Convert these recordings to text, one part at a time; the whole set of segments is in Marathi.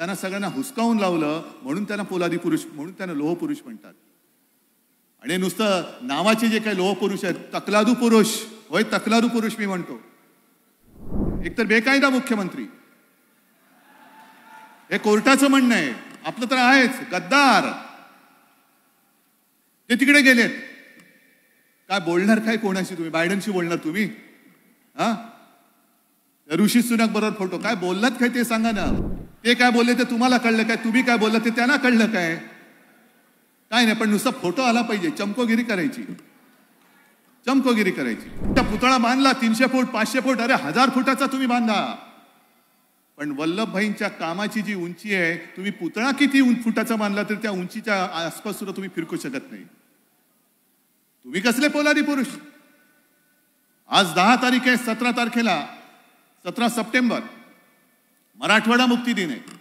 त्यांना सगळ्यांना हुसकावून लावलं म्हणून त्यांना पोलादी पुरुष म्हणून त्यांना लोहपुरुष म्हणतात आणि नुसतं नावाचे जे काही लोहपुरुष आहेत तकलादू पुरुष होय तकलादू पुरुष मी म्हणतो एकतर बेकायदा मुख्यमंत्री हे कोर्टाचं म्हणणं आहे आपलं तर आहेच गद्दार ते तिकडे गेलेत काय बोलणार काय कोणाशी तुम्ही बायडनशी बोलणार तुम्ही हा ऋषी सुनक बरोबर फोटो काय बोललात काय ते सांगा ना ते काय बोलले ते तुम्हाला कळलं काय तुम्ही काय बोललं ते त्यांना कळलं काय काय नाही पण नुसता फोटो आला पाहिजे चमकोगिरी करायची चमकोगिरी करायची त्या पुतळा बांधला तीनशे फूट पाचशे फूट अरे हजार फुटाचा तुम्ही बांधा पण वल्लभभाईंच्या कामाची जी उंची आहे तुम्ही पुतळा किती फुटाचा बांधला तर त्या उंचीच्या आसपास सुद्धा तुम्ही फिरकू शकत नाही तुम्ही कसले पोलादी पुरुष आज दहा तारीख आहे सतरा तारखेला सतरा सप्टेंबर मराठवाडा मुक्ती दिन आहे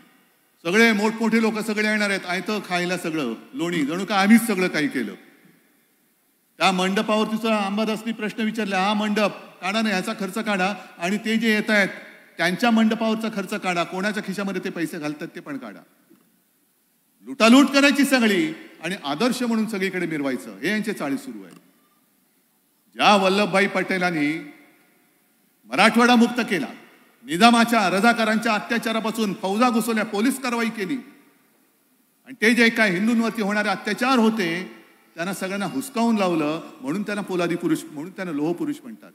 सगळे मोठमोठे लोक सगळे येणार आहेत आयतं खायला सगळं लोणी जणू का आम्हीच सगळं काही केलं त्या मंडपावर तिचा अंबादासनी प्रश्न विचारला हा मंडप काढा ना ह्याचा खर्च काढा आणि ते जे येत आहेत त्यांच्या मंडपावरचा खर्च काढा कोणाच्या खिशामध्ये ते पैसे घालतात ते पण काढा लुटालूट करायची सगळी आणि आदर्श म्हणून सगळीकडे मिरवायचं हे यांचे चाळीस सुरू आहे ज्या वल्लभभाई पटेलांनी मराठवाडा मुक्त केला निजामाच्या रजाकारांच्या अत्याचारापासून फौजा घुसवल्या पोलीस कारवाई केली आणि ते जे काय हिंदूंवरती होणारे अत्याचार होते त्यांना सगळ्यांना हुसकावून लावलं म्हणून त्यांना पोलादी पुरुष म्हणून त्यांना लोह पुरुष म्हणतात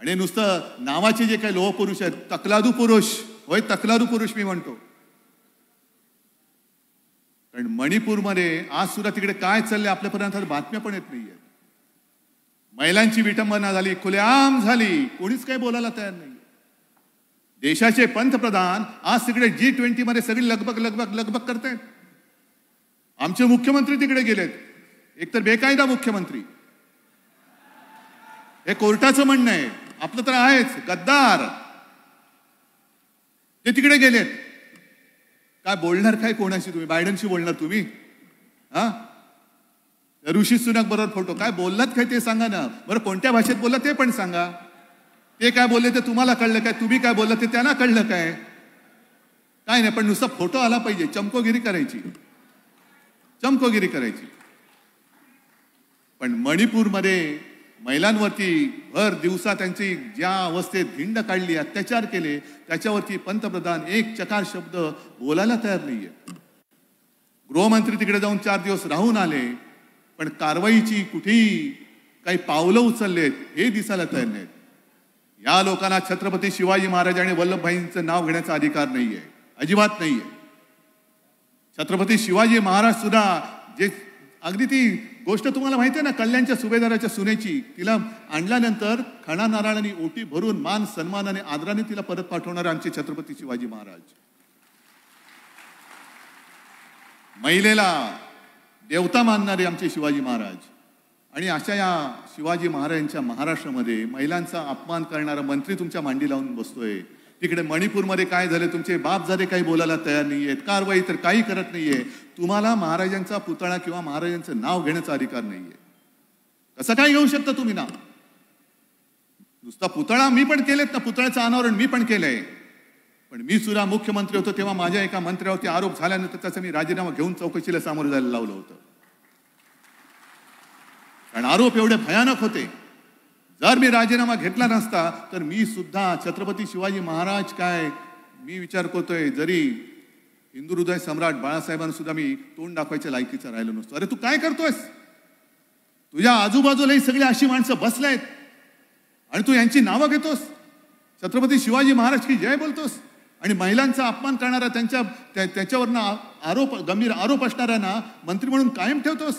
आणि नुसतं नावाचे जे काही लोह पुरुष आहेत तकलादू पुरुष होय तकलादू पुरुष मी म्हणतो कारण मणिपूरमध्ये आज सुद्धा तिकडे काय चाललंय आपल्यापर्यंत बातम्या पण येत नाहीये महिलांची विटंबना झाली खुलेआम झाली कोणीच काही बोलायला तयार नाही देशाचे पंतप्रधान आज तिकडे जी ट्वेंटी मध्ये सगळी लगबग लगबग लगबग करते आमचे मुख्यमंत्री तिकडे गेलेत एकतर बेकायदा मुख्यमंत्री हे कोर्टाचं म्हणणं आहे आपलं तर आहेच गद्दार ते तिकडे गेलेत काय बोलणार काय कोणाशी तुम्ही बायडनशी बोलणार तुम्ही हा ऋषी सुनक बरोबर फोटो काय बोललात काय ते सांगा ना बरं कोणत्या भाषेत बोलला ते पण सांगा ते काय बोलले ते तुम्हाला कळलं काय तुम्ही काय बोलला ते त्यांना कळलं काय काय नाही पण नुसता फोटो आला पाहिजे चमकोगिरी करायची चमकोगिरी करायची पण मणिपूरमध्ये महिलांवरती भर दिवसा त्यांची ज्या अवस्थेत धिंड काढली अत्याचार केले त्याच्यावरती पंतप्रधान एक चकार शब्द बोलायला तयार नाहीये गृहमंत्री तिकडे जाऊन चार दिवस राहून आले पण कारवाईची कुठेही काही पावलं उचललेत हे दिसायला तयार नाहीत या लोकांना छत्रपती शिवाजी महाराज आणि वल्लभभाईंचं नाव घेण्याचा अधिकार नाही आहे अजिबात नाही आहे छत्रपती शिवाजी महाराज सुद्धा जे अगदी ती गोष्ट तुम्हाला माहिती आहे ना कल्याणच्या सुभेदाराच्या सुनेची तिला आणल्यानंतर खणा नारायणाने ओटी भरून मान सन्मानाने आदराने तिला परत पाठवणारे आमचे छत्रपती शिवाजी महाराज महिलेला देवता मानणारे आमचे शिवाजी महाराज आणि अशा या शिवाजी महाराजांच्या महाराष्ट्रामध्ये महिलांचा अपमान करणारा मंत्री तुमच्या मांडी लावून बसतोय तिकडे मणिपूरमध्ये काय झाले तुमचे बाप झाले काही बोलायला तयार नाही आहेत कारवाई तर काही करत नाहीये तुम्हाला महाराजांचा पुतळा किंवा महाराजांचं नाव घेण्याचा अधिकार नाहीये कसं काय घेऊ शकता तुम्ही ना नुसता पुतळा मी पण केलेत ना पुतळ्याचं अनावरण मी पण केलंय पण मी सुद्धा मुख्यमंत्री होतो तेव्हा माझ्या एका मंत्र्यावरती आरोप झाल्यानंतर त्याचा मी राजीनामा घेऊन चौकशीला सामोरं जायला लावलं होतं आणि आरोप एवढे भयानक होते जर मी राजीनामा घेतला नसता तर मी सुद्धा छत्रपती शिवाजी महाराज काय मी विचार करतोय जरी हिंदू हृदय सम्राट बाळासाहेबांना सुद्धा मी तोंड दाखवायच्या लायकीचा राहिलो नसतो अरे तू काय करतोयस तुझ्या आजूबाजूलाही सगळी अशी माणसं आहेत आणि तू यांची नावं घेतोस छत्रपती शिवाजी महाराज की जय बोलतोस आणि महिलांचा अपमान करणारा त्यांच्या त्याच्यावरनं आरोप गंभीर आरोप असणाऱ्यांना मंत्री म्हणून कायम ठेवतोस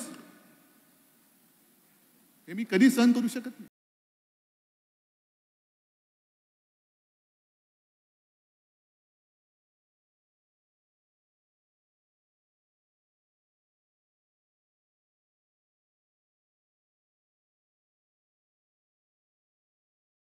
हे मी कधी सहन करू शकत नाही